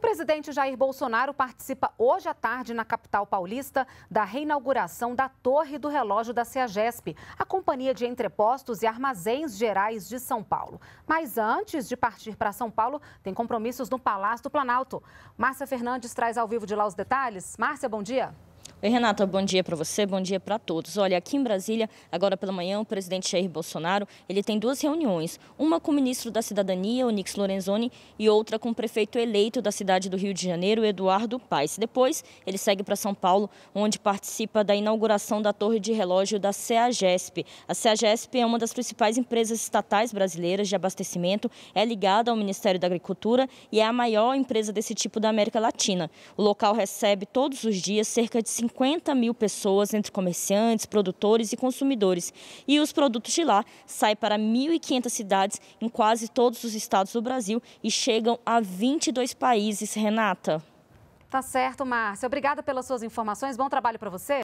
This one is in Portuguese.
O presidente Jair Bolsonaro participa hoje à tarde na capital paulista da reinauguração da Torre do Relógio da CEAGESP, a Companhia de Entrepostos e Armazéns Gerais de São Paulo. Mas antes de partir para São Paulo, tem compromissos no Palácio do Planalto. Márcia Fernandes traz ao vivo de lá os detalhes. Márcia, bom dia. Oi, Renata, bom dia para você, bom dia para todos. Olha, aqui em Brasília, agora pela manhã, o presidente Jair Bolsonaro, ele tem duas reuniões, uma com o ministro da Cidadania, Onix Lorenzoni, e outra com o prefeito eleito da cidade do Rio de Janeiro, Eduardo Paes. Depois, ele segue para São Paulo, onde participa da inauguração da torre de relógio da CEAGESP. A CEAGESP é uma das principais empresas estatais brasileiras de abastecimento, é ligada ao Ministério da Agricultura e é a maior empresa desse tipo da América Latina. O local recebe todos os dias cerca de 50 50 mil pessoas, entre comerciantes, produtores e consumidores. E os produtos de lá saem para 1.500 cidades em quase todos os estados do Brasil e chegam a 22 países, Renata. Tá certo, Márcia. Obrigada pelas suas informações. Bom trabalho para você.